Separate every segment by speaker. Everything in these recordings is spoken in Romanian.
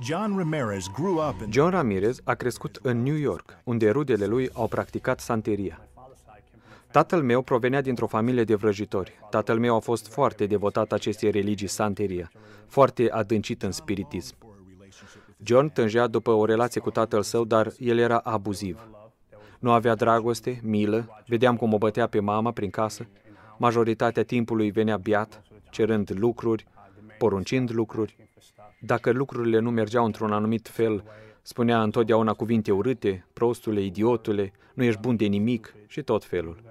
Speaker 1: John Ramirez a crescut în New York, unde rudele lui au practicat santeria. Tatăl meu provenea dintr-o familie de vrăjitori. Tatăl meu a fost foarte devotat acestei religii santeria, foarte adâncit în spiritism. John tângea după o relație cu tatăl său, dar el era abuziv. Nu avea dragoste, milă, vedeam cum o bătea pe mama prin casă. Majoritatea timpului venea biat, cerând lucruri, poruncind lucruri. Dacă lucrurile nu mergeau într-un anumit fel, spunea întotdeauna cuvinte urâte, prostule, idiotule, nu ești bun de nimic și tot felul.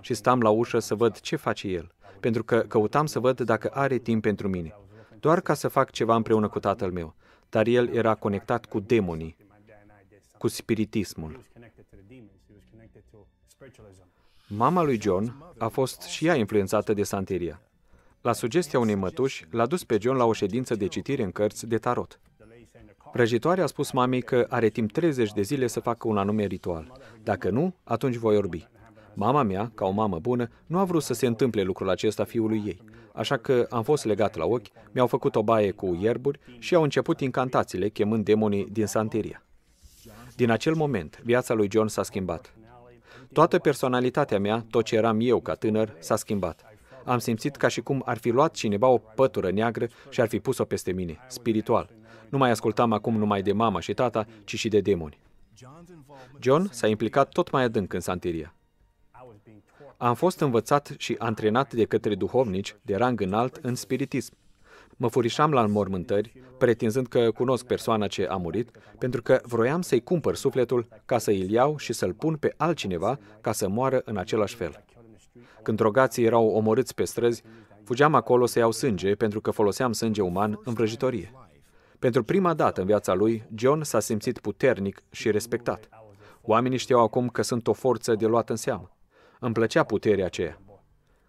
Speaker 1: Și stam la ușă să văd ce face el, pentru că căutam să văd dacă are timp pentru mine, doar ca să fac ceva împreună cu tatăl meu. Dar el era conectat cu demonii, cu spiritismul. Mama lui John a fost și ea influențată de santeria la sugestia unei mătuși, l-a dus pe John la o ședință de citire în cărți de tarot. Vrăjitoarea a spus mamei că are timp 30 de zile să facă un anume ritual. Dacă nu, atunci voi orbi. Mama mea, ca o mamă bună, nu a vrut să se întâmple lucrul acesta fiului ei, așa că am fost legat la ochi, mi-au făcut o baie cu ierburi și au început incantațiile chemând demonii din Santeria. Din acel moment, viața lui John s-a schimbat. Toată personalitatea mea, tot ce eram eu ca tânăr, s-a schimbat. Am simțit ca și cum ar fi luat cineva o pătură neagră și ar fi pus-o peste mine, spiritual. Nu mai ascultam acum numai de mama și tata, ci și de demoni. John s-a implicat tot mai adânc în santeria. Am fost învățat și antrenat de către duhovnici de rang înalt în spiritism. Mă furișam la înmormântări, pretinzând că cunosc persoana ce a murit, pentru că vroiam să-i cumpăr sufletul ca să îl iau și să-l pun pe altcineva ca să moară în același fel. Când rogații erau omorâți pe străzi, fugeam acolo să iau sânge pentru că foloseam sânge uman în vrăjitorie. Pentru prima dată în viața lui, John s-a simțit puternic și respectat. Oamenii știau acum că sunt o forță de luat în seamă. Îmi plăcea puterea aceea.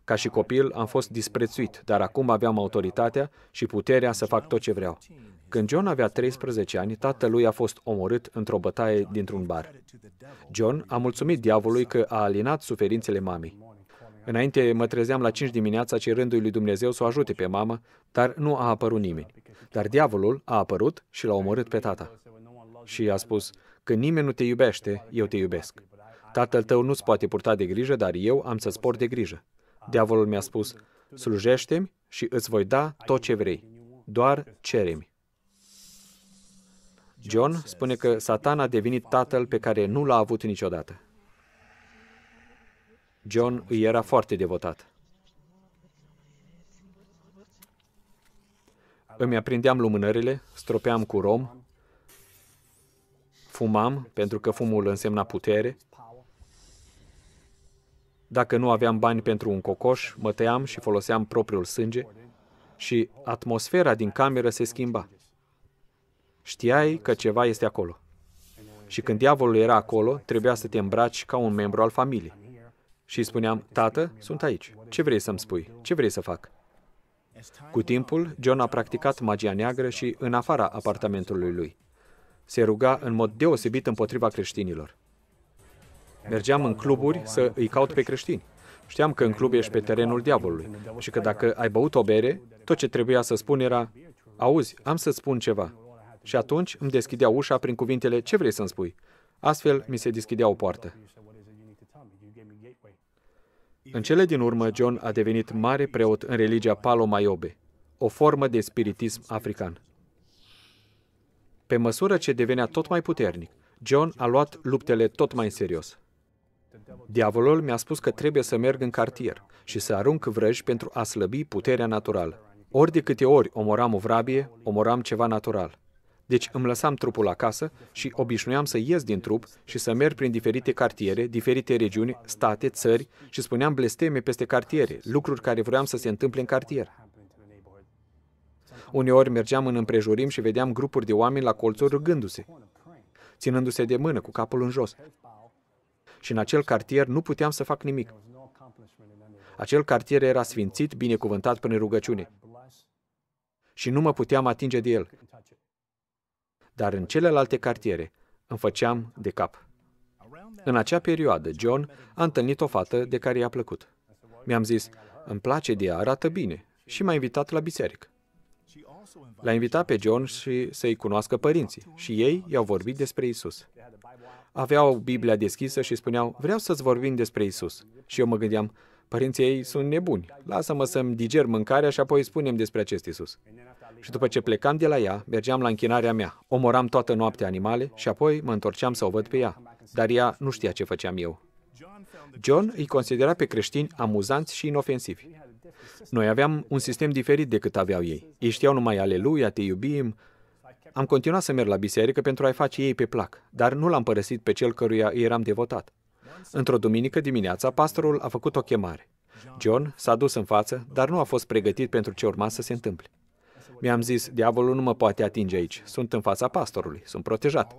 Speaker 1: Ca și copil am fost disprețuit, dar acum aveam autoritatea și puterea să fac tot ce vreau. Când John avea 13 ani, tatălui a fost omorât într-o bătaie dintr-un bar. John a mulțumit diavolului că a alinat suferințele mamei. Înainte mă trezeam la 5 dimineața cerându-i lui Dumnezeu să o ajute pe mamă, dar nu a apărut nimeni. Dar diavolul a apărut și l-a omorât pe tata. Și a spus, că nimeni nu te iubește, eu te iubesc. Tatăl tău nu-ți poate purta de grijă, dar eu am să-ți port de grijă. Diavolul mi-a spus, slujește-mi și îți voi da tot ce vrei. Doar cere-mi. John spune că Satan a devenit tatăl pe care nu l-a avut niciodată. John îi era foarte devotat. Îmi aprindeam lumânările, stropeam cu rom, fumam, pentru că fumul însemna putere. Dacă nu aveam bani pentru un cocoș, mă tăiam și foloseam propriul sânge și atmosfera din cameră se schimba. Știai că ceva este acolo. Și când diavolul era acolo, trebuia să te îmbraci ca un membru al familiei și spuneam, Tată, sunt aici. Ce vrei să-mi spui? Ce vrei să fac? Cu timpul, John a practicat magia neagră și în afara apartamentului lui. Se ruga în mod deosebit împotriva creștinilor. Mergeam în cluburi să îi caut pe creștini. Știam că în club ești pe terenul diavolului și că dacă ai băut o bere, tot ce trebuia să spun era, auzi, am să spun ceva. Și atunci îmi deschidea ușa prin cuvintele, ce vrei să-mi spui? Astfel mi se deschidea o poartă. În cele din urmă, John a devenit mare preot în religia Palo Mayobe, o formă de spiritism african. Pe măsură ce devenea tot mai puternic, John a luat luptele tot mai în serios. Diavolul mi-a spus că trebuie să merg în cartier și să arunc vrăji pentru a slăbi puterea naturală. Ori de câte ori omoram o vrabie, omoram ceva natural. Deci îmi lăsam trupul acasă și obișnuiam să ies din trup și să merg prin diferite cartiere, diferite regiuni, state, țări și spuneam blesteme peste cartiere, lucruri care vreau să se întâmple în cartier. Uneori mergeam în împrejurim și vedeam grupuri de oameni la colțuri rugându-se, ținându-se de mână cu capul în jos. Și în acel cartier nu puteam să fac nimic. Acel cartier era sfințit, binecuvântat prin rugăciune. Și nu mă puteam atinge de el dar în celelalte cartiere îmi făceam de cap. În acea perioadă, John a întâlnit o fată de care i-a plăcut. Mi-am zis, îmi place de ea, arată bine, și m-a invitat la biserică. L-a invitat pe John și să-i cunoască părinții și ei i-au vorbit despre Isus. Aveau Biblia deschisă și spuneau, vreau să-ți vorbim despre Isus. Și eu mă gândeam, părinții ei sunt nebuni, lasă-mă să-mi diger mâncarea și apoi spunem despre acest Isus și după ce plecam de la ea, mergeam la închinarea mea, omoram toată noaptea animale și apoi mă întorceam să o văd pe ea. Dar ea nu știa ce făceam eu. John îi considera pe creștini amuzanți și inofensivi. Noi aveam un sistem diferit decât aveau ei. Ei știau numai Aleluia, te iubim. Am continuat să merg la biserică pentru a-i face ei pe plac, dar nu l-am părăsit pe cel căruia îi eram devotat. Într-o duminică dimineața, pastorul a făcut o chemare. John s-a dus în față, dar nu a fost pregătit pentru ce urma să se întâmple. Mi-am zis, diavolul nu mă poate atinge aici. Sunt în fața pastorului, sunt protejat.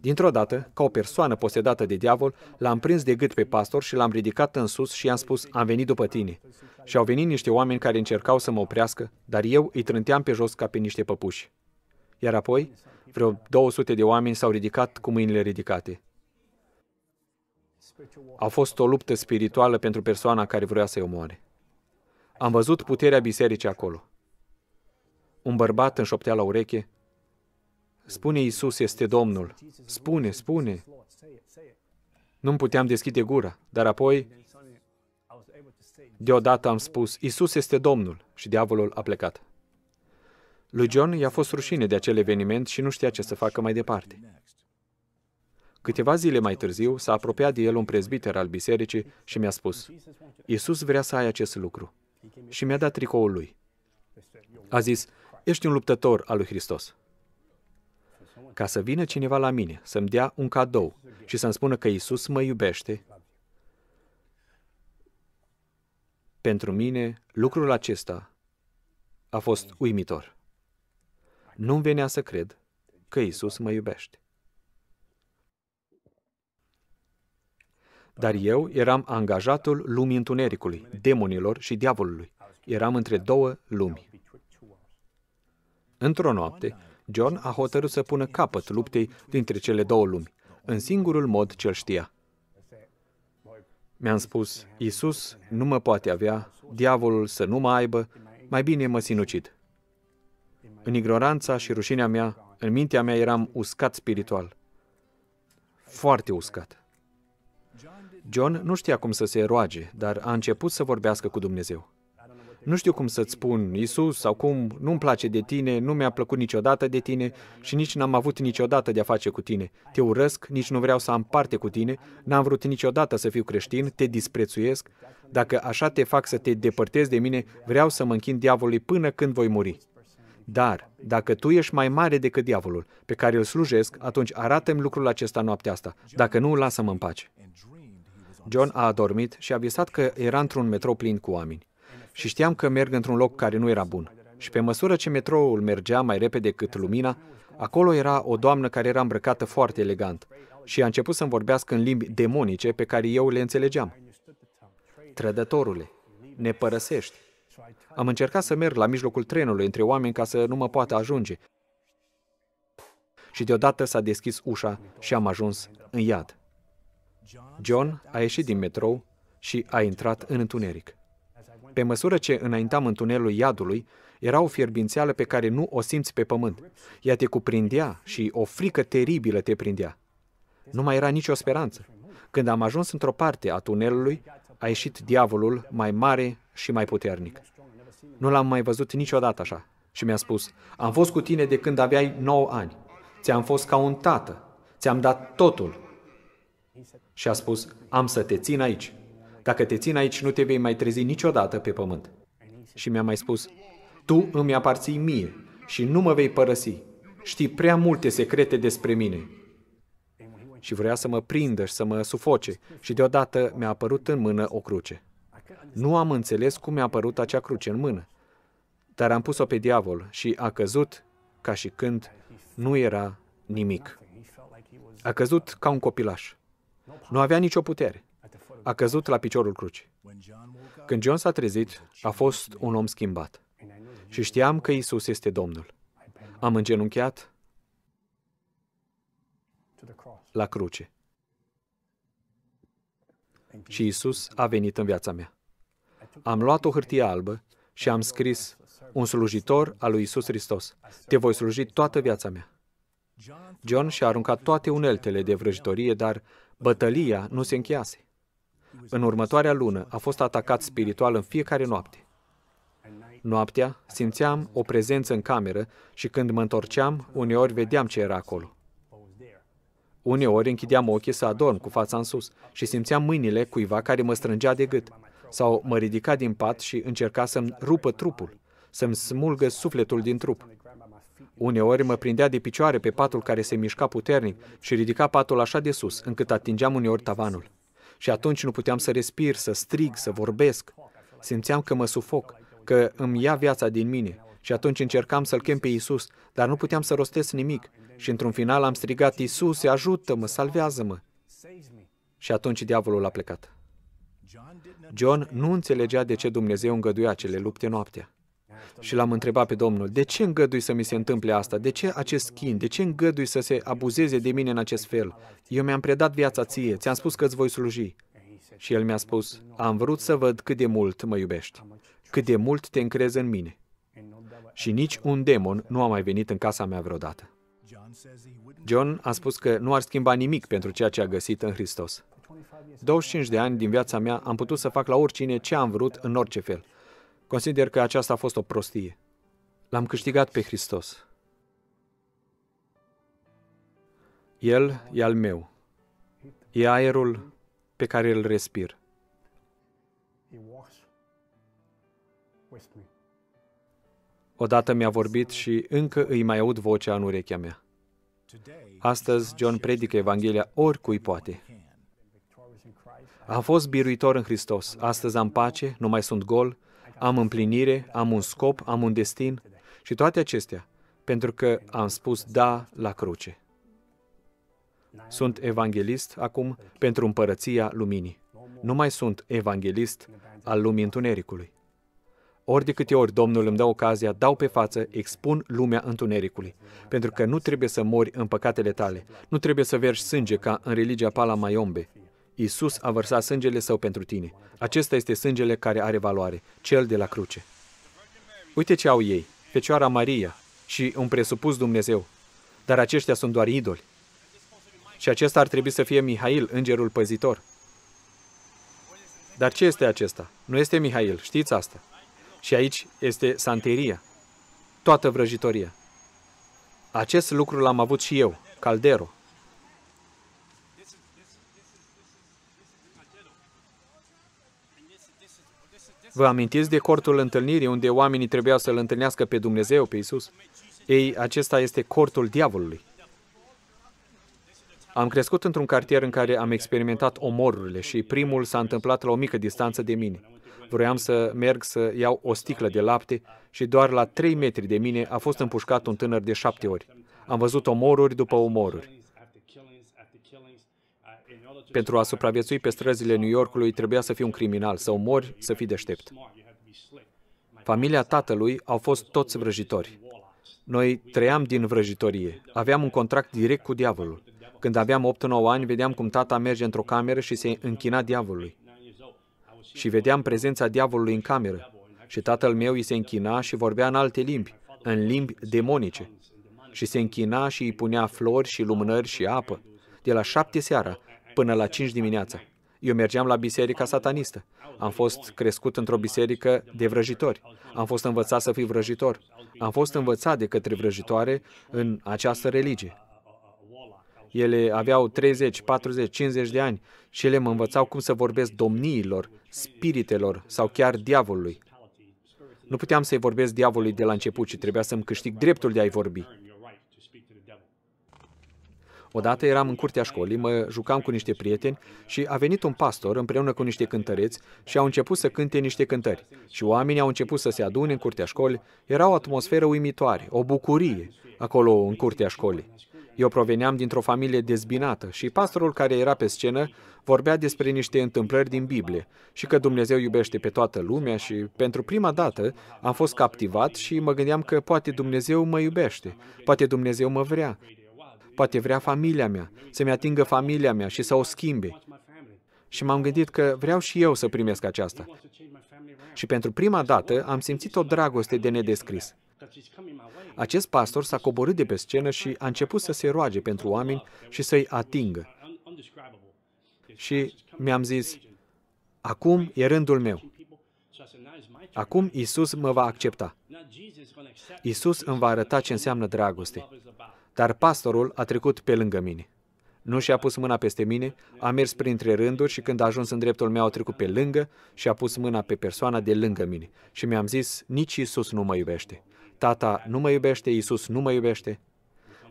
Speaker 1: Dintr-o dată, ca o persoană posedată de diavol, l-am prins de gât pe pastor și l-am ridicat în sus și i-am spus, am venit după tine. Și au venit niște oameni care încercau să mă oprească, dar eu îi trânteam pe jos ca pe niște păpuși. Iar apoi, vreo 200 de oameni s-au ridicat cu mâinile ridicate. A fost o luptă spirituală pentru persoana care vrea să-i omoare. Am văzut puterea bisericii acolo. Un bărbat în șoptea la ureche, Spune, Iisus este Domnul. Spune, spune. Nu-mi puteam deschide gura, dar apoi, deodată am spus, Iisus este Domnul și diavolul a plecat. Lui John i-a fost rușine de acel eveniment și nu știa ce să facă mai departe. Câteva zile mai târziu s-a apropiat de el un prezbiter al bisericii și mi-a spus, Iisus vrea să ai acest lucru. Și mi-a dat tricoul lui. A zis, Ești un luptător al lui Hristos. Ca să vină cineva la mine, să-mi dea un cadou și să-mi spună că Isus mă iubește, pentru mine lucrul acesta a fost uimitor. Nu-mi venea să cred că Isus mă iubește. Dar eu eram angajatul lumii întunericului, demonilor și diavolului. Eram între două lumi. Într-o noapte, John a hotărât să pună capăt luptei dintre cele două lumi, în singurul mod ce știa. Mi-am spus, Iisus nu mă poate avea, diavolul să nu mă aibă, mai bine mă sinucid. În ignoranța și rușinea mea, în mintea mea eram uscat spiritual. Foarte uscat. John nu știa cum să se roage, dar a început să vorbească cu Dumnezeu nu știu cum să-ți spun, Isus, sau cum nu-mi place de tine, nu mi-a plăcut niciodată de tine și nici n-am avut niciodată de-a face cu tine. Te urăsc, nici nu vreau să am parte cu tine, n-am vrut niciodată să fiu creștin, te disprețuiesc. Dacă așa te fac să te depărtezi de mine, vreau să mă închin diavolului până când voi muri. Dar, dacă tu ești mai mare decât diavolul pe care îl slujesc, atunci arată-mi lucrul acesta noaptea asta. Dacă nu, lasă-mă în pace. John a adormit și a visat că era într-un metrou plin cu oameni și știam că merg într-un loc care nu era bun. Și pe măsură ce metroul mergea mai repede cât lumina, acolo era o doamnă care era îmbrăcată foarte elegant și a început să-mi vorbească în limbi demonice pe care eu le înțelegeam. Trădătorule, ne părăsești. Am încercat să merg la mijlocul trenului între oameni ca să nu mă poată ajunge. Și deodată s-a deschis ușa și am ajuns în iad. John a ieșit din metrou și a intrat în întuneric. Pe măsură ce înaintam în tunelul iadului, era o fierbințeală pe care nu o simți pe pământ. Ea te cuprindea și o frică teribilă te prindea. Nu mai era nicio speranță. Când am ajuns într-o parte a tunelului, a ieșit diavolul mai mare și mai puternic. Nu l-am mai văzut niciodată așa. Și mi-a spus, am fost cu tine de când aveai 9 ani. Ți-am fost ca un tată. Ți-am dat totul. Și a spus, am să te țin aici. Dacă te țin aici, nu te vei mai trezi niciodată pe pământ. Și mi-a mai spus, tu îmi aparții mie și nu mă vei părăsi. Știi prea multe secrete despre mine. Și vrea să mă prindă și să mă sufoce. Și deodată mi-a apărut în mână o cruce. Nu am înțeles cum mi-a apărut acea cruce în mână. Dar am pus-o pe diavol și a căzut ca și când nu era nimic. A căzut ca un copilaș. Nu avea nicio putere a căzut la piciorul cruci. Când John s-a trezit, a fost un om schimbat. Și știam că Isus este Domnul. Am îngenunchiat la cruce. Și Isus a venit în viața mea. Am luat o hârtie albă și am scris un slujitor al lui Isus Hristos. Te voi sluji toată viața mea. John și-a aruncat toate uneltele de vrăjitorie, dar bătălia nu se încheiase. În următoarea lună a fost atacat spiritual în fiecare noapte. Noaptea simțeam o prezență în cameră și când mă întorceam, uneori vedeam ce era acolo. Uneori închideam ochii să adorm cu fața în sus și simțeam mâinile cuiva care mă strângea de gât sau mă ridica din pat și încerca să-mi rupă trupul, să-mi smulgă sufletul din trup. Uneori mă prindea de picioare pe patul care se mișca puternic și ridica patul așa de sus, încât atingeam uneori tavanul. Și atunci nu puteam să respir, să strig, să vorbesc. Simțeam că mă sufoc, că îmi ia viața din mine. Și atunci încercam să-L chem pe Iisus, dar nu puteam să rostesc nimic. Și într-un final am strigat, Iisus, ajută-mă, salvează-mă. Și atunci diavolul a plecat. John nu înțelegea de ce Dumnezeu îngăduia acele lupte noaptea și l-am întrebat pe Domnul, de ce îngădui să mi se întâmple asta? De ce acest chin? De ce îngădui să se abuzeze de mine în acest fel? Eu mi-am predat viața ție, ți-am spus că îți voi sluji. Și el mi-a spus, am vrut să văd cât de mult mă iubești, cât de mult te încrezi în mine. Și nici un demon nu a mai venit în casa mea vreodată. John a spus că nu ar schimba nimic pentru ceea ce a găsit în Hristos. 25 de ani din viața mea am putut să fac la oricine ce am vrut în orice fel – Consider că aceasta a fost o prostie. L-am câștigat pe Hristos. El e al meu. E aerul pe care îl respir. Odată mi-a vorbit și încă îi mai aud vocea în urechea mea. Astăzi, John predică Evanghelia oricui poate. Am fost biruitor în Hristos. Astăzi am pace, nu mai sunt gol, am împlinire, am un scop, am un destin și toate acestea pentru că am spus da la cruce. Sunt evanghelist acum pentru împărăția luminii. Nu mai sunt evanghelist al lumii întunericului. Ori de câte ori Domnul îmi dă ocazia, dau pe față, expun lumea întunericului. Pentru că nu trebuie să mori în păcatele tale, nu trebuie să vergi sânge ca în religia Pala Maiombe, Isus a vărsat sângele său pentru tine. Acesta este sângele care are valoare, cel de la cruce. Uite ce au ei, Fecioara Maria și un presupus Dumnezeu. Dar aceștia sunt doar idoli. Și acesta ar trebui să fie Mihail, îngerul păzitor. Dar ce este acesta? Nu este Mihail, știți asta. Și aici este santeria, toată vrăjitoria. Acest lucru l-am avut și eu, Caldero, Vă amintiți de cortul întâlnirii unde oamenii trebuiau să-L întâlnească pe Dumnezeu, pe Isus? Ei, acesta este cortul diavolului. Am crescut într-un cartier în care am experimentat omorurile și primul s-a întâmplat la o mică distanță de mine. Vroiam să merg să iau o sticlă de lapte și doar la trei metri de mine a fost împușcat un tânăr de șapte ori. Am văzut omoruri după omoruri. Pentru a supraviețui pe străzile New Yorkului trebuia să fii un criminal, să omori, să fii deștept. Familia tatălui au fost toți vrăjitori. Noi trăiam din vrăjitorie. Aveam un contract direct cu diavolul. Când aveam 8-9 ani, vedeam cum tata merge într-o cameră și se închina diavolului. Și vedeam prezența diavolului în cameră. Și tatăl meu îi se închina și vorbea în alte limbi, în limbi demonice. Și se închina și îi punea flori și lumânări și apă. De la șapte seara până la 5 dimineața. Eu mergeam la biserica satanistă. Am fost crescut într-o biserică de vrăjitori. Am fost învățat să fii vrăjitor. Am fost învățat de către vrăjitoare în această religie. Ele aveau 30, 40, 50 de ani și ele mă învățau cum să vorbesc domniilor, spiritelor sau chiar diavolului. Nu puteam să-i vorbesc diavolului de la început, ci trebuia să-mi câștig dreptul de a-i vorbi. Odată eram în curtea școlii, mă jucam cu niște prieteni și a venit un pastor împreună cu niște cântăreți și au început să cânte niște cântări. Și oamenii au început să se adune în curtea școlii. Era o atmosferă uimitoare, o bucurie acolo în curtea școlii. Eu proveneam dintr-o familie dezbinată și pastorul care era pe scenă vorbea despre niște întâmplări din Biblie și că Dumnezeu iubește pe toată lumea și pentru prima dată am fost captivat și mă gândeam că poate Dumnezeu mă iubește, poate Dumnezeu mă vrea, Poate vrea familia mea, să-mi atingă familia mea și să o schimbe. Și m-am gândit că vreau și eu să primesc aceasta. Și pentru prima dată am simțit o dragoste de nedescris. Acest pastor s-a coborât de pe scenă și a început să se roage pentru oameni și să-i atingă. Și mi-am zis, acum e rândul meu. Acum Isus mă va accepta. Isus îmi va arăta ce înseamnă dragoste. Dar pastorul a trecut pe lângă mine. Nu și-a pus mâna peste mine, a mers printre rânduri și când a ajuns în dreptul meu a trecut pe lângă și a pus mâna pe persoana de lângă mine. Și mi-am zis, nici Isus nu mă iubește. Tata nu mă iubește, Isus nu mă iubește.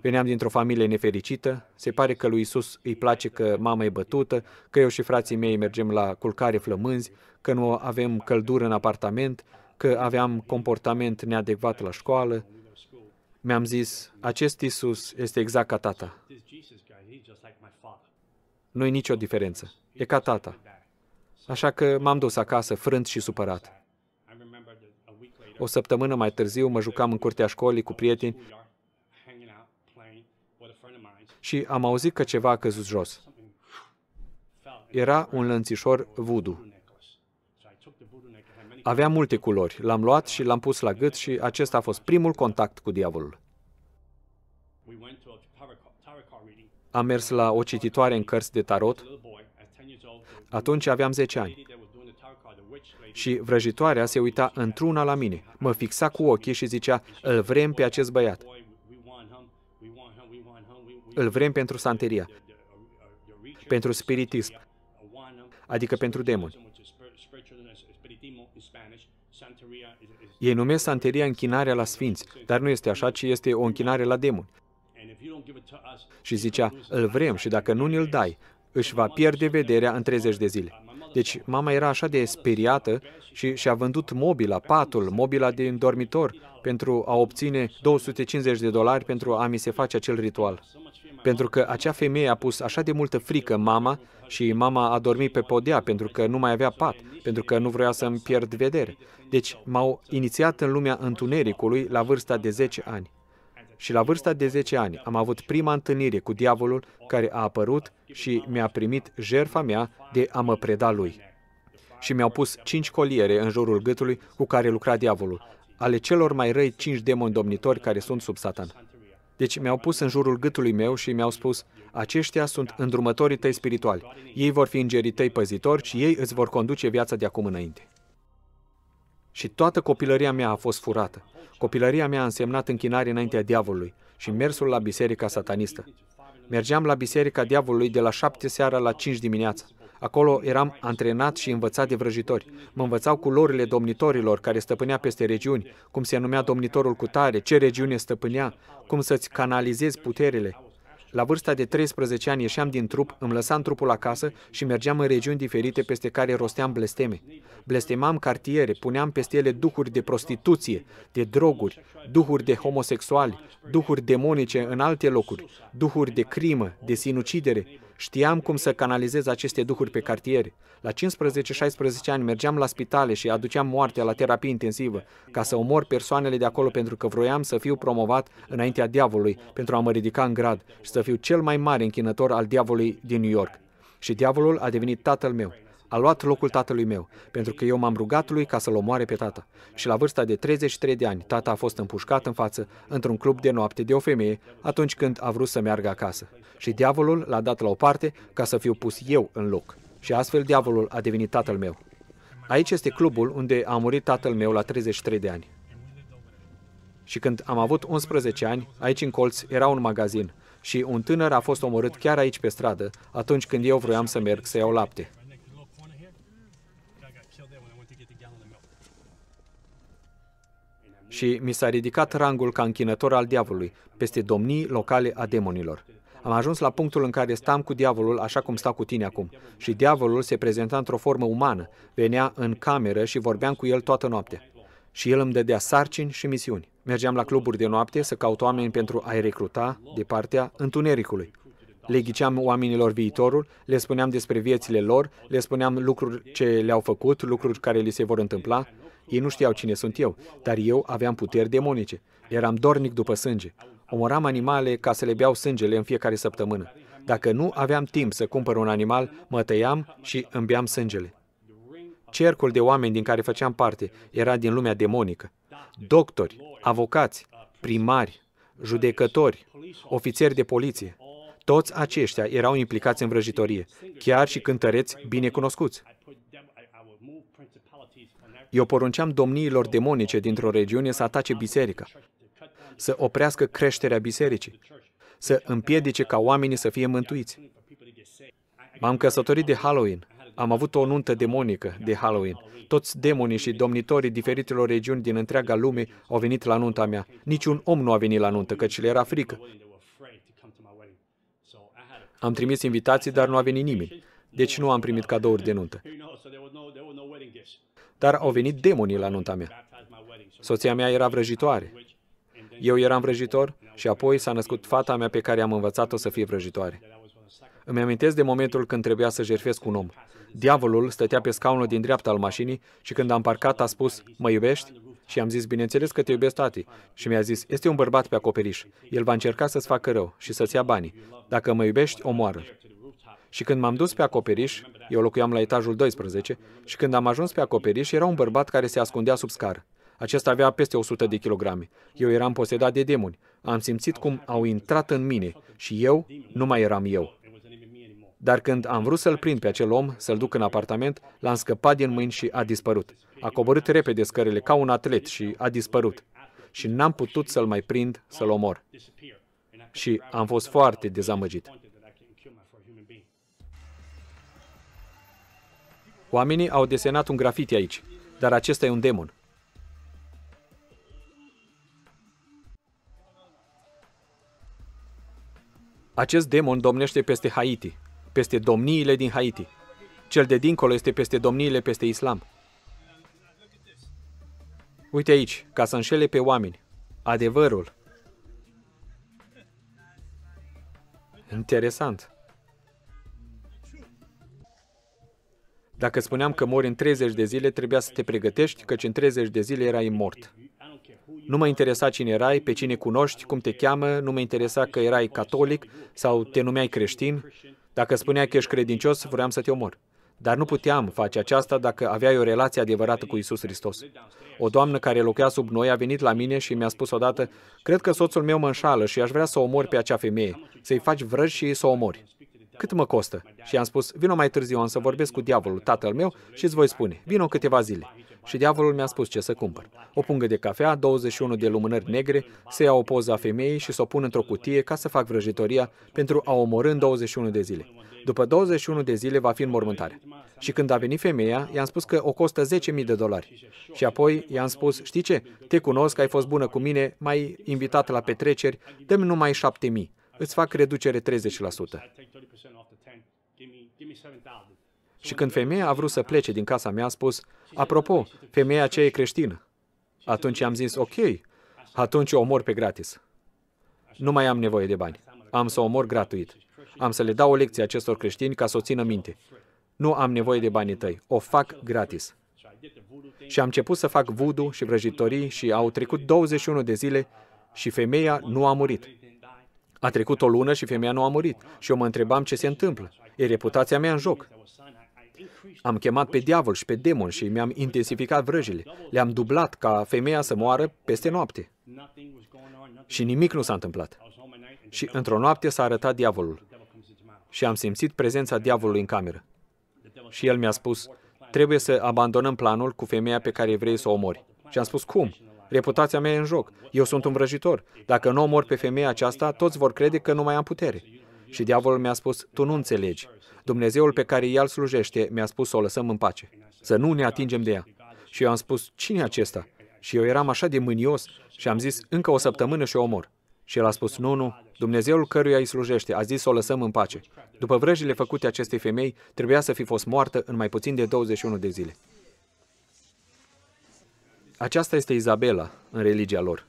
Speaker 1: Veneam dintr-o familie nefericită, se pare că lui Isus îi place că mama e bătută, că eu și frații mei mergem la culcare flămânzi, că nu avem căldură în apartament, că aveam comportament neadecvat la școală, mi-am zis, acest Isus este exact ca tata. Nu-i nicio diferență. E ca tata. Așa că m-am dus acasă, frânt și supărat. O săptămână mai târziu mă jucam în curtea școlii cu prieteni și am auzit că ceva a căzut jos. Era un lănțișor voodoo. Avea multe culori. L-am luat și l-am pus la gât și acesta a fost primul contact cu diavolul. Am mers la o cititoare în cărți de tarot. Atunci aveam 10 ani. Și vrăjitoarea se uita într-una la mine, mă fixa cu ochii și zicea, îl vrem pe acest băiat. Îl vrem pentru santeria, pentru spiritism, adică pentru demoni. Ei numesc santeria închinarea la sfinți, dar nu este așa, ci este o închinare la demoni. Și zicea, îl vrem și dacă nu ne-l dai, își va pierde vederea în 30 de zile. Deci mama era așa de speriată și și-a vândut mobila, patul, mobila din dormitor pentru a obține 250 de dolari pentru a mi se face acel ritual pentru că acea femeie a pus așa de multă frică mama și mama a dormit pe podea pentru că nu mai avea pat, pentru că nu vroia să-mi pierd vedere. Deci m-au inițiat în lumea întunericului la vârsta de 10 ani. Și la vârsta de 10 ani am avut prima întâlnire cu diavolul care a apărut și mi-a primit jerfa mea de a mă preda lui. Și mi-au pus cinci coliere în jurul gâtului cu care lucra diavolul, ale celor mai răi cinci demoni domnitori care sunt sub satan. Deci mi-au pus în jurul gâtului meu și mi-au spus, aceștia sunt îndrumătorii tăi spirituali. Ei vor fi îngerii tăi păzitori și ei îți vor conduce viața de acum înainte. Și toată copilăria mea a fost furată. Copilăria mea a însemnat închinare înaintea diavolului și mersul la biserica satanistă. Mergeam la biserica diavolului de la șapte seara la cinci dimineața. Acolo eram antrenat și învățat de vrăjitori. Mă învățau culorile domnitorilor care stăpânea peste regiuni, cum se numea domnitorul cu tare, ce regiune stăpânea, cum să-ți canalizezi puterile. La vârsta de 13 ani ieșeam din trup, îmi lăsam trupul acasă și mergeam în regiuni diferite peste care rosteam blesteme. Blestemam cartiere, puneam peste ele duhuri de prostituție, de droguri, duhuri de homosexuali, duhuri demonice în alte locuri, duhuri de crimă, de sinucidere, Știam cum să canalizez aceste duhuri pe cartier. La 15-16 ani mergeam la spitale și aduceam moartea la terapie intensivă, ca să omor persoanele de acolo pentru că vroiam să fiu promovat înaintea diavolului pentru a mă ridica în grad și să fiu cel mai mare închinător al diavolului din New York. Și diavolul a devenit tatăl meu a luat locul tatălui meu, pentru că eu m-am rugat lui ca să-l omoare pe tată. Și la vârsta de 33 de ani, tata a fost împușcat în față, într-un club de noapte, de o femeie, atunci când a vrut să meargă acasă. Și diavolul l-a dat la o parte ca să fiu pus eu în loc. Și astfel diavolul a devenit tatăl meu. Aici este clubul unde a murit tatăl meu la 33 de ani. Și când am avut 11 ani, aici în colț era un magazin și un tânăr a fost omorât chiar aici pe stradă, atunci când eu vroiam să merg să iau lapte. și mi s-a ridicat rangul ca închinător al diavolului, peste domnii locale a demonilor. Am ajuns la punctul în care stam cu diavolul așa cum stau cu tine acum. Și diavolul se prezenta într-o formă umană, venea în cameră și vorbeam cu el toată noaptea. Și el îmi dădea sarcini și misiuni. Mergeam la cluburi de noapte să caut oameni pentru a-i recruta de partea întunericului. Le ghiceam oamenilor viitorul, le spuneam despre viețile lor, le spuneam lucruri ce le-au făcut, lucruri care li se vor întâmpla, ei nu știau cine sunt eu, dar eu aveam puteri demonice. Eram dornic după sânge. Omoram animale ca să le beau sângele în fiecare săptămână. Dacă nu aveam timp să cumpăr un animal, mă tăiam și îmi beam sângele. Cercul de oameni din care făceam parte era din lumea demonică. Doctori, avocați, primari, judecători, ofițeri de poliție. Toți aceștia erau implicați în vrăjitorie, chiar și cântăreți binecunoscuți. Eu porunceam domniilor demonice dintr-o regiune să atace biserica, să oprească creșterea bisericii, să împiedice ca oamenii să fie mântuiți. M-am căsătorit de Halloween. Am avut o nuntă demonică de Halloween. Toți demonii și domnitorii diferitelor regiuni din întreaga lume au venit la nunta mea. Niciun om nu a venit la nuntă, căci le era frică. Am trimis invitații, dar nu a venit nimeni. Deci nu am primit cadouri de nuntă dar au venit demonii la nunta mea. Soția mea era vrăjitoare. Eu eram vrăjitor și apoi s-a născut fata mea pe care am învățat-o să fie vrăjitoare. Îmi amintesc de momentul când trebuia să jerfesc un om. Diavolul stătea pe scaunul din dreapta al mașinii și când am parcat a spus, mă iubești? Și am zis, bineînțeles că te iubesc, tati. Și mi-a zis, este un bărbat pe acoperiș. El va încerca să-ți facă rău și să-ți ia banii. Dacă mă iubești, omoară-l. Și când m-am dus pe acoperiș, eu locuiam la etajul 12, și când am ajuns pe acoperiș, era un bărbat care se ascundea sub scară. Acesta avea peste 100 de kilograme. Eu eram posedat de demoni. Am simțit cum au intrat în mine și eu nu mai eram eu. Dar când am vrut să-l prind pe acel om, să-l duc în apartament, l-am scăpat din mâini și a dispărut. A coborât repede scările ca un atlet și a dispărut. Și n-am putut să-l mai prind, să-l omor. Și am fost foarte dezamăgit. Oamenii au desenat un grafiti aici, dar acesta e un demon. Acest demon domnește peste Haiti, peste domniile din Haiti. Cel de dincolo este peste domniile peste islam. Uite aici, ca să înșele pe oameni. Adevărul. Interesant. Dacă spuneam că mori în 30 de zile, trebuia să te pregătești, căci în 30 de zile erai mort. Nu mă interesa cine erai, pe cine cunoști, cum te cheamă, nu mă interesa că erai catolic sau te numeai creștin. Dacă spuneai că ești credincios, vreau să te omor. Dar nu puteam face aceasta dacă aveai o relație adevărată cu Isus Hristos. O doamnă care locuia sub noi a venit la mine și mi-a spus odată, cred că soțul meu mă înșală și aș vrea să o omor pe acea femeie, să-i faci vrăj și să o omori. Cât mă costă? Și i-am spus, vino mai târziu, am să vorbesc cu diavolul, tatăl meu, și îți voi spune, vino câteva zile. Și diavolul mi-a spus ce să cumpăr. O pungă de cafea, 21 de lumânări negre, să iau o poză a femeii și să o pun într-o cutie ca să fac vrăjitoria pentru a omorâ în 21 de zile. După 21 de zile va fi mormântare. Și când a venit femeia, i-am spus că o costă 10.000 de dolari. Și apoi i-am spus, știi ce? Te cunosc, ai fost bună cu mine, m-ai invitat la petreceri, dăm numai 7.000 îți fac reducere 30%. Și când femeia a vrut să plece din casa mea, a spus, apropo, femeia aceea e creștină. Atunci am zis, ok, atunci o omor pe gratis. Nu mai am nevoie de bani. Am să o omor gratuit. Am să le dau o lecție acestor creștini ca să o țină minte. Nu am nevoie de banii tăi. O fac gratis. Și am început să fac vudu și vrăjitorii și au trecut 21 de zile și femeia nu a murit. A trecut o lună și femeia nu a murit și eu mă întrebam ce se întâmplă. E reputația mea în joc. Am chemat pe diavol și pe demon și mi-am intensificat vrăjile. Le-am dublat ca femeia să moară peste noapte. Și nimic nu s-a întâmplat. Și într-o noapte s-a arătat diavolul. Și am simțit prezența diavolului în cameră. Și el mi-a spus, trebuie să abandonăm planul cu femeia pe care vrei să o omori. Și am spus, cum? Reputația mea e în joc. Eu sunt un vrăjitor. Dacă nu omor pe femeia aceasta, toți vor crede că nu mai am putere. Și diavolul mi-a spus, tu nu înțelegi. Dumnezeul pe care el slujește mi-a spus să o lăsăm în pace, să nu ne atingem de ea. Și eu am spus, cine e acesta? Și eu eram așa de mânios și am zis, încă o săptămână și o omor. Și el a spus, nu, nu, Dumnezeul căruia îi slujește a zis să o lăsăm în pace. După vrăjile făcute acestei femei, trebuia să fi fost moartă în mai puțin de 21 de zile. Aceasta este Izabela în religia lor.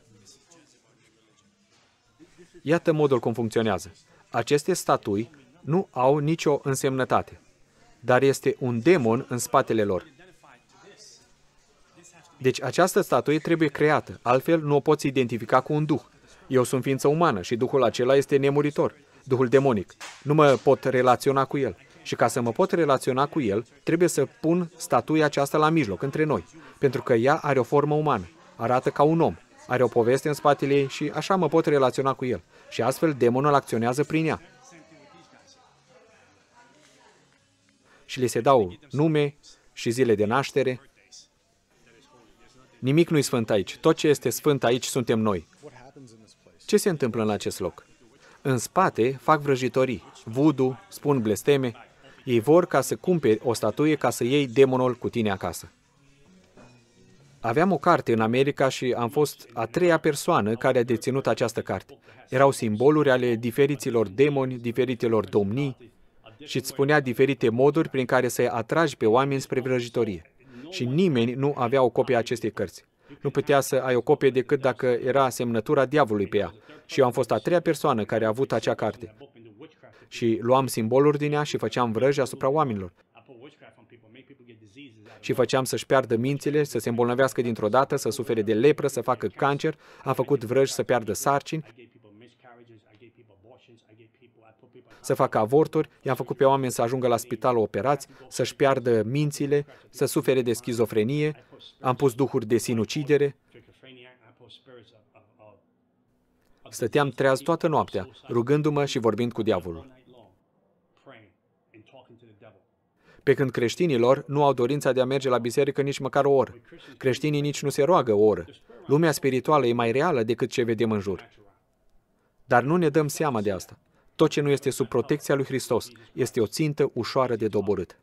Speaker 1: Iată modul cum funcționează. Aceste statui nu au nicio însemnătate, dar este un demon în spatele lor. Deci această statuie trebuie creată, altfel nu o poți identifica cu un duh. Eu sunt ființă umană și duhul acela este nemuritor, duhul demonic. Nu mă pot relaționa cu el și ca să mă pot relaționa cu el, trebuie să pun statuia aceasta la mijloc, între noi, pentru că ea are o formă umană, arată ca un om, are o poveste în spatele ei și așa mă pot relaționa cu el. Și astfel demonul acționează prin ea. Și li se dau nume și zile de naștere. Nimic nu-i sfânt aici. Tot ce este sfânt aici suntem noi. Ce se întâmplă în acest loc? În spate fac vrăjitorii, vudu, spun blesteme, ei vor ca să cumpere o statuie ca să iei demonul cu tine acasă. Aveam o carte în America și am fost a treia persoană care a deținut această carte. Erau simboluri ale diferiților demoni, diferitelor domnii și îți spunea diferite moduri prin care să-i atragi pe oameni spre vrăjitorie. Și nimeni nu avea o copie a acestei cărți. Nu putea să ai o copie decât dacă era semnătura diavolului pe ea. Și eu am fost a treia persoană care a avut acea carte și luam simboluri din ea și făceam vrăji asupra oamenilor. Și făceam să-și piardă mințile, să se îmbolnăvească dintr-o dată, să sufere de lepră, să facă cancer, am făcut vrăji să piardă sarcini, să facă avorturi, i-am făcut pe oameni să ajungă la spital operați, să-și piardă mințile, să sufere de schizofrenie, am pus duhuri de sinucidere, Stăteam treaz toată noaptea, rugându-mă și vorbind cu diavolul. pe când creștinilor nu au dorința de a merge la biserică nici măcar o oră. Creștinii nici nu se roagă o oră. Lumea spirituală e mai reală decât ce vedem în jur. Dar nu ne dăm seama de asta. Tot ce nu este sub protecția lui Hristos este o țintă ușoară de doborât.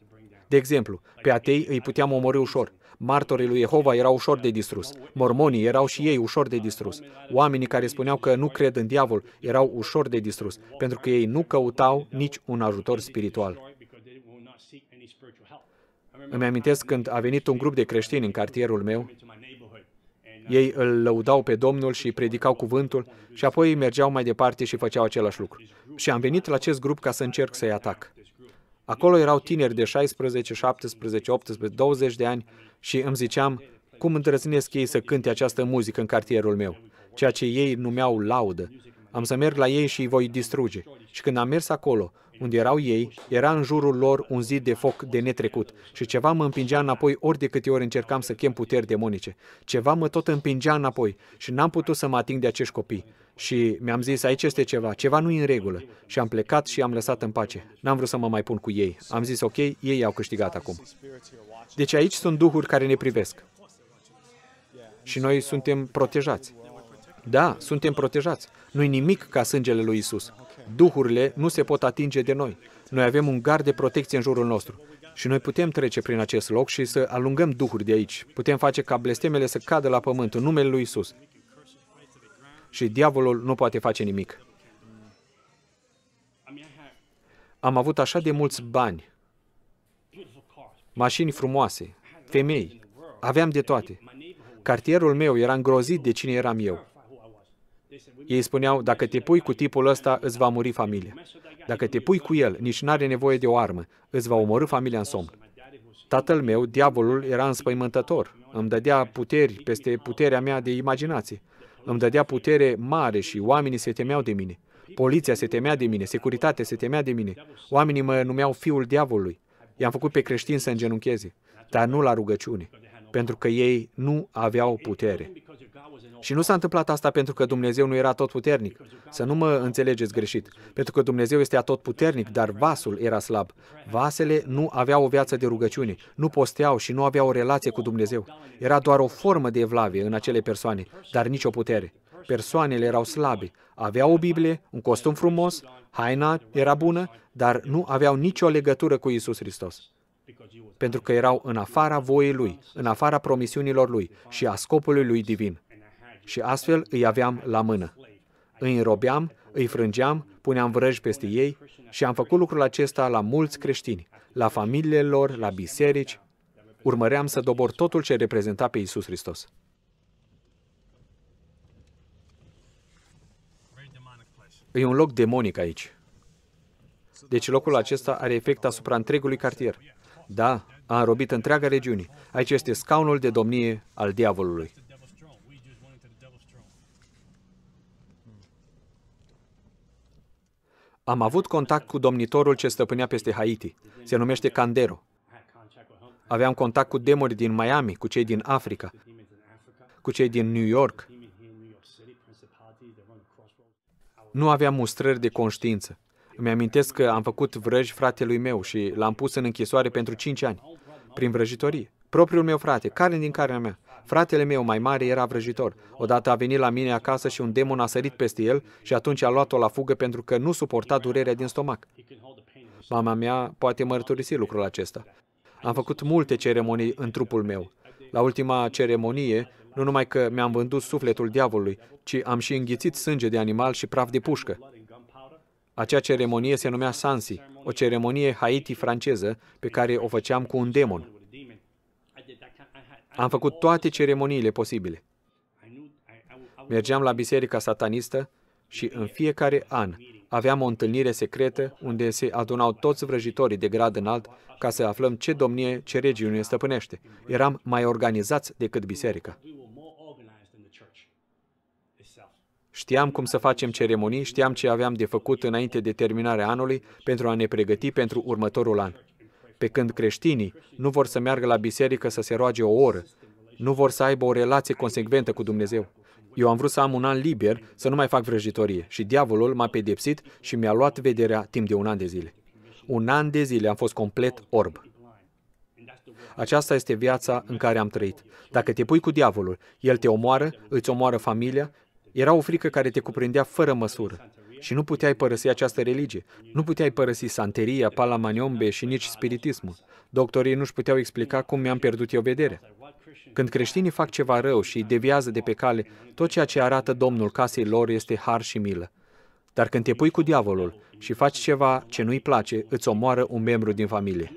Speaker 1: De exemplu, pe atei îi puteam omori ușor. Martorii lui Jehova erau ușor de distrus. Mormonii erau și ei ușor de distrus. Oamenii care spuneau că nu cred în diavol erau ușor de distrus, pentru că ei nu căutau nici un ajutor spiritual. Îmi amintesc când a venit un grup de creștini în cartierul meu, uh, ei îl lăudau pe Domnul și predicau cuvântul și apoi mergeau mai departe și făceau același lucru. Și am venit la acest grup ca să încerc să-i atac. Acolo erau tineri de 16, 17, 18, 20 de ani și îmi ziceam cum îndrăznesc ei să cânte această muzică în cartierul meu, ceea ce ei numeau laudă. Am să merg la ei și îi voi distruge. Și când am mers acolo, unde erau ei, era în jurul lor un zid de foc de netrecut și ceva mă împingea înapoi ori de câte ori încercam să chem puteri demonice. Ceva mă tot împingea înapoi și n-am putut să mă ating de acești copii. Și mi-am zis, aici este ceva, ceva nu e în regulă. Și am plecat și am lăsat în pace. N-am vrut să mă mai pun cu ei. Am zis, ok, ei au câștigat acum. Deci aici sunt duhuri care ne privesc. Și noi suntem protejați. Da, suntem protejați. Nu-i nimic ca sângele lui Isus. Duhurile nu se pot atinge de noi. Noi avem un gard de protecție în jurul nostru. Și noi putem trece prin acest loc și să alungăm duhuri de aici. Putem face ca blestemele să cadă la pământ în numele lui Isus. Și diavolul nu poate face nimic. Am avut așa de mulți bani, mașini frumoase, femei, aveam de toate. Cartierul meu era îngrozit de cine eram eu. Ei spuneau, dacă te pui cu tipul ăsta, îți va muri familia. Dacă te pui cu el, nici n-are nevoie de o armă, îți va omorâ familia în somn. Tatăl meu, diavolul, era înspăimântător. Îmi dădea puteri peste puterea mea de imaginație. Îmi dădea putere mare și oamenii se temeau de mine. Poliția se temea de mine, securitatea se temea de mine. Oamenii mă numeau fiul diavolului. I-am făcut pe creștini să îngenuncheze, dar nu la rugăciune, pentru că ei nu aveau putere. Și nu s-a întâmplat asta pentru că Dumnezeu nu era tot puternic. Să nu mă înțelegeți greșit. Pentru că Dumnezeu este tot puternic, dar vasul era slab. Vasele nu aveau o viață de rugăciune, nu posteau și nu aveau o relație cu Dumnezeu. Era doar o formă de evlavie în acele persoane, dar nicio putere. Persoanele erau slabe, aveau o Biblie, un costum frumos, haina era bună, dar nu aveau nicio legătură cu Isus Hristos pentru că erau în afara voiei Lui, în afara promisiunilor Lui și a scopului Lui divin și astfel îi aveam la mână. Îi înrobeam, îi frângeam, puneam vrăji peste ei și am făcut lucrul acesta la mulți creștini, la familiile lor, la biserici. Urmăream să dobor totul ce reprezenta pe Iisus Hristos. E un loc demonic aici. Deci locul acesta are efect asupra întregului cartier. Da, a înrobit întreaga regiune. Aici este scaunul de domnie al diavolului. Am avut contact cu domnitorul ce stăpânea peste Haiti. Se numește Candero. Aveam contact cu demoni din Miami, cu cei din Africa, cu cei din New York. Nu aveam mustrări de conștiință. Îmi amintesc că am făcut vrăji fratelui meu și l-am pus în închisoare pentru 5 ani, prin vrăjitorie. Propriul meu frate, care din care mea. Fratele meu mai mare era vrăjitor. Odată a venit la mine acasă și un demon a sărit peste el și atunci a luat-o la fugă pentru că nu suporta durerea din stomac. Mama mea poate mărturisi lucrul acesta. Am făcut multe ceremonii în trupul meu. La ultima ceremonie, nu numai că mi-am vândut sufletul diavolului, ci am și înghițit sânge de animal și praf de pușcă. Acea ceremonie se numea Sansi, o ceremonie Haiti franceză pe care o făceam cu un demon. Am făcut toate ceremoniile posibile. Mergeam la biserica satanistă și în fiecare an aveam o întâlnire secretă unde se adunau toți vrăjitorii de grad înalt ca să aflăm ce domnie, ce regiune stăpânește. Eram mai organizați decât biserica. Știam cum să facem ceremonii, știam ce aveam de făcut înainte de terminarea anului pentru a ne pregăti pentru următorul an. Pe când creștinii nu vor să meargă la biserică să se roage o oră, nu vor să aibă o relație consecventă cu Dumnezeu. Eu am vrut să am un an liber, să nu mai fac vrăjitorie și diavolul m-a pedepsit și mi-a luat vederea timp de un an de zile. Un an de zile am fost complet orb. Aceasta este viața în care am trăit. Dacă te pui cu diavolul, el te omoară, îți omoară familia, era o frică care te cuprindea fără măsură și nu puteai părăsi această religie. Nu puteai părăsi santeria, palamaniombe și nici spiritismul. Doctorii nu-și puteau explica cum mi-am pierdut eu vederea. Când creștinii fac ceva rău și deviază de pe cale, tot ceea ce arată Domnul casei lor este har și milă. Dar când te pui cu diavolul și faci ceva ce nu-i place, îți omoară un membru din familie.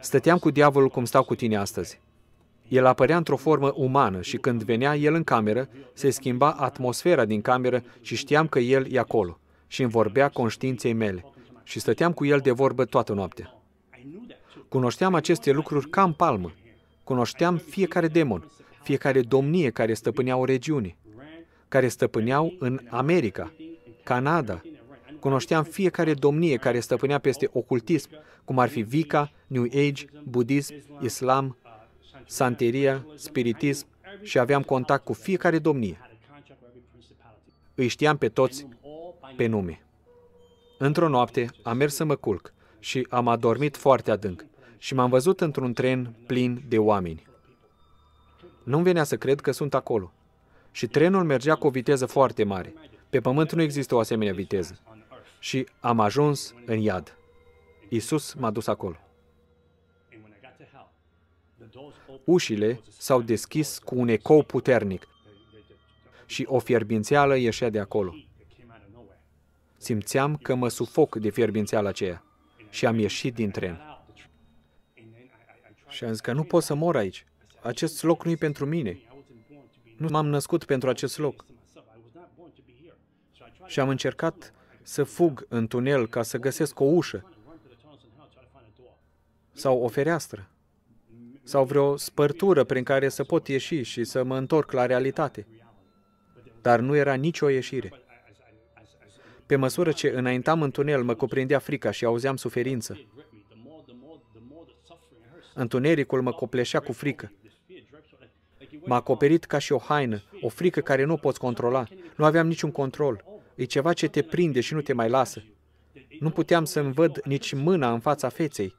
Speaker 1: Stăteam cu diavolul cum stau cu tine astăzi. El apărea într-o formă umană și când venea el în cameră, se schimba atmosfera din cameră și știam că el e acolo și îmi vorbea conștiinței mele și stăteam cu el de vorbă toată noaptea. Cunoșteam aceste lucruri ca în palmă. Cunoșteam fiecare demon, fiecare domnie care stăpânea o regiune, care stăpâneau în America, Canada. Cunoșteam fiecare domnie care stăpânea peste ocultism, cum ar fi Vika, New Age, budism, islam, santeria, spiritism și aveam contact cu fiecare domnie. Îi știam pe toți pe nume. Într-o noapte am mers să mă culc și am adormit foarte adânc și m-am văzut într-un tren plin de oameni. Nu-mi venea să cred că sunt acolo. Și trenul mergea cu o viteză foarte mare. Pe pământ nu există o asemenea viteză. Și am ajuns în iad. Isus m-a dus acolo. Ușile s-au deschis cu un ecou puternic și o fierbințeală ieșea de acolo. Simțeam că mă sufoc de fierbințeala aceea și am ieșit din tren. Și am zis că nu pot să mor aici. Acest loc nu e pentru mine. Nu m-am născut pentru acest loc. Și am încercat să fug în tunel ca să găsesc o ușă sau o fereastră sau vreo spărtură prin care să pot ieși și să mă întorc la realitate. Dar nu era nicio ieșire. Pe măsură ce înaintam în tunel, mă cuprindea frica și auzeam suferință. Întunericul mă copleșea cu frică. M-a acoperit ca și o haină, o frică care nu o poți controla. Nu aveam niciun control. E ceva ce te prinde și nu te mai lasă. Nu puteam să-mi văd nici mâna în fața feței.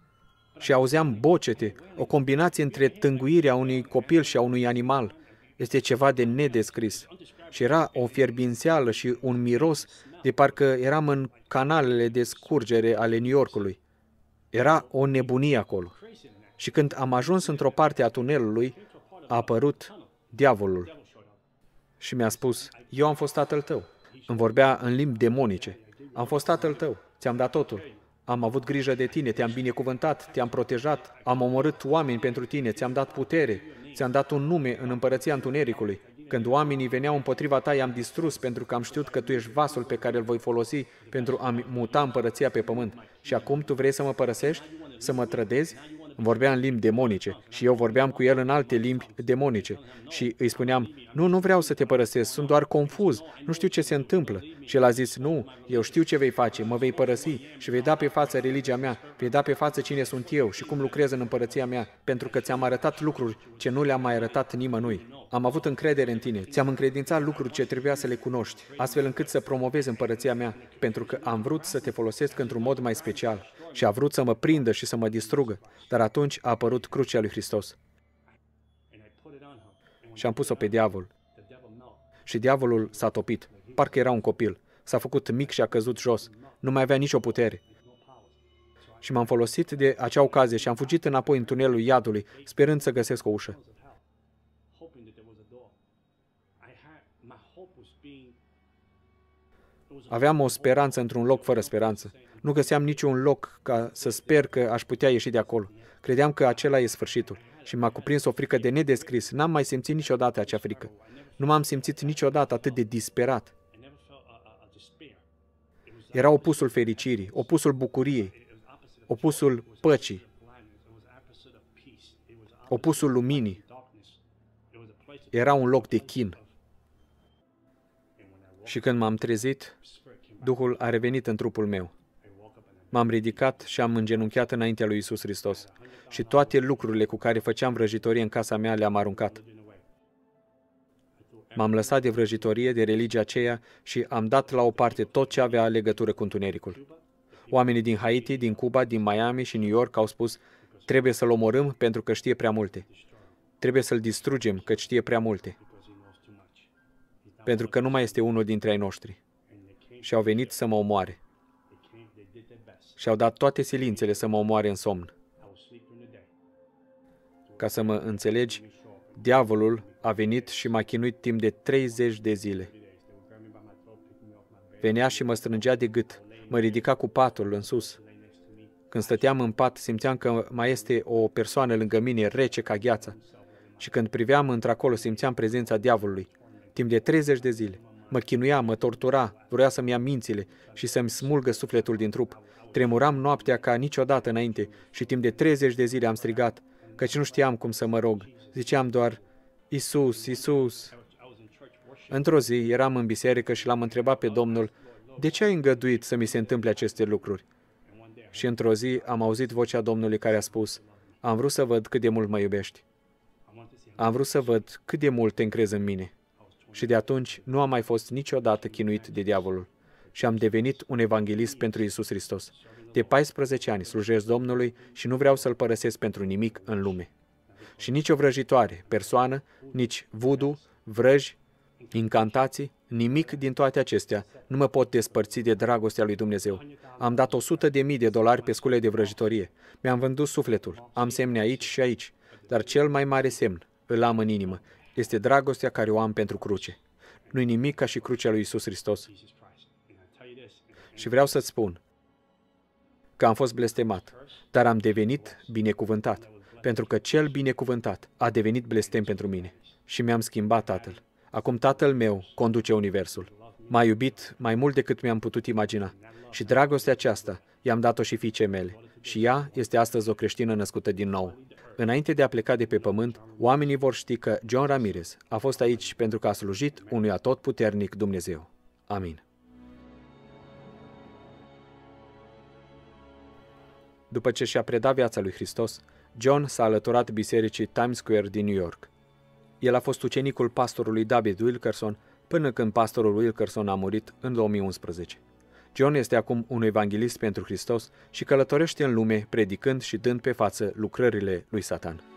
Speaker 1: Și auzeam bocete, o combinație între tânguirea unui copil și a unui animal. Este ceva de nedescris. Și era o fierbințeală și un miros de parcă eram în canalele de scurgere ale New Yorkului. Era o nebunie acolo. Și când am ajuns într-o parte a tunelului, a apărut diavolul și mi-a spus, eu am fost tatăl tău. Îmi vorbea în limbi demonice. Am fost tatăl tău, ți-am dat totul. Am avut grijă de tine, te-am binecuvântat, te-am protejat, am omorât oameni pentru tine, ți-am dat putere, ți-am dat un nume în împărăția întunericului. Când oamenii veneau împotriva ta, i-am distrus pentru că am știut că tu ești vasul pe care îl voi folosi pentru a muta împărăția pe pământ. Și acum tu vrei să mă părăsești? Să mă trădezi? vorbea în limbi demonice și eu vorbeam cu el în alte limbi demonice și îi spuneam, nu, nu vreau să te părăsesc, sunt doar confuz, nu știu ce se întâmplă. Și el a zis, nu, eu știu ce vei face, mă vei părăsi și vei da pe față religia mea, vei da pe față cine sunt eu și cum lucrez în împărăția mea, pentru că ți-am arătat lucruri ce nu le-am mai arătat nimănui. Am avut încredere în tine, ți-am încredințat lucruri ce trebuia să le cunoști, astfel încât să promovezi împărăția mea, pentru că am vrut să te folosesc într-un mod mai special și a vrut să mă prindă și să mă distrugă. Dar atunci a apărut crucea lui Hristos. Și am pus-o pe diavol. Și diavolul s-a topit. Parcă era un copil. S-a făcut mic și a căzut jos. Nu mai avea nicio putere. Și m-am folosit de acea ocazie și am fugit înapoi în tunelul iadului, sperând să găsesc o ușă. Aveam o speranță într-un loc fără speranță. Nu găseam niciun loc ca să sper că aș putea ieși de acolo. Credeam că acela e sfârșitul și m-a cuprins o frică de nedescris. N-am mai simțit niciodată acea frică. Nu m-am simțit niciodată atât de disperat. Era opusul fericirii, opusul bucuriei, opusul păcii, opusul luminii. Era un loc de chin. Și când m-am trezit, Duhul a revenit în trupul meu m-am ridicat și am îngenunchiat înaintea lui Isus Hristos. Și toate lucrurile cu care făceam vrăjitorie în casa mea le-am aruncat. M-am lăsat de vrăjitorie, de religia aceea și am dat la o parte tot ce avea legătură cu întunericul. Oamenii din Haiti, din Cuba, din Miami și New York au spus, trebuie să-l omorâm pentru că știe prea multe. Trebuie să-l distrugem, că știe prea multe. Pentru că nu mai este unul dintre ai noștri. Și au venit să mă omoare și-au dat toate silințele să mă omoare în somn. Ca să mă înțelegi, diavolul a venit și m-a chinuit timp de 30 de zile. Venea și mă strângea de gât, mă ridica cu patul în sus. Când stăteam în pat, simțeam că mai este o persoană lângă mine, rece ca gheața. Și când priveam într-acolo, simțeam prezența diavolului. Timp de 30 de zile. Mă chinuia, mă tortura, vrea să-mi ia mințile și să-mi smulgă sufletul din trup. Tremuram noaptea ca niciodată înainte și timp de 30 de zile am strigat, căci nu știam cum să mă rog. Ziceam doar, Isus, Isus. Într-o zi eram în biserică și l-am întrebat pe Domnul, de ce ai îngăduit să mi se întâmple aceste lucruri? Și într-o zi am auzit vocea Domnului care a spus, am vrut să văd cât de mult mă iubești. Am vrut să văd cât de mult te încrezi în mine. Și de atunci nu am mai fost niciodată chinuit de diavolul și am devenit un evanghelist pentru Isus Hristos. De 14 ani slujesc Domnului și nu vreau să-L părăsesc pentru nimic în lume. Și nici o vrăjitoare, persoană, nici vudu, vrăji, incantații, nimic din toate acestea nu mă pot despărți de dragostea lui Dumnezeu. Am dat 100 de mii de dolari pe scule de vrăjitorie. Mi-am vândut sufletul. Am semne aici și aici. Dar cel mai mare semn îl am în inimă. Este dragostea care o am pentru cruce. Nu-i nimic ca și crucea lui Isus Hristos. Și vreau să-ți spun că am fost blestemat, dar am devenit binecuvântat, pentru că cel binecuvântat a devenit blestem pentru mine și mi-am schimbat tatăl. Acum tatăl meu conduce universul. M-a iubit mai mult decât mi-am putut imagina și dragostea aceasta i-am dat-o și fiicei mele și ea este astăzi o creștină născută din nou. Înainte de a pleca de pe pământ, oamenii vor ști că John Ramirez a fost aici pentru că a slujit unui atotputernic Dumnezeu. Amin. După ce și-a predat viața lui Hristos, John s-a alăturat bisericii Times Square din New York. El a fost ucenicul pastorului David Wilkerson până când pastorul Wilkerson a murit în 2011. John este acum un evanghelist pentru Hristos și călătorește în lume predicând și dând pe față lucrările lui Satan.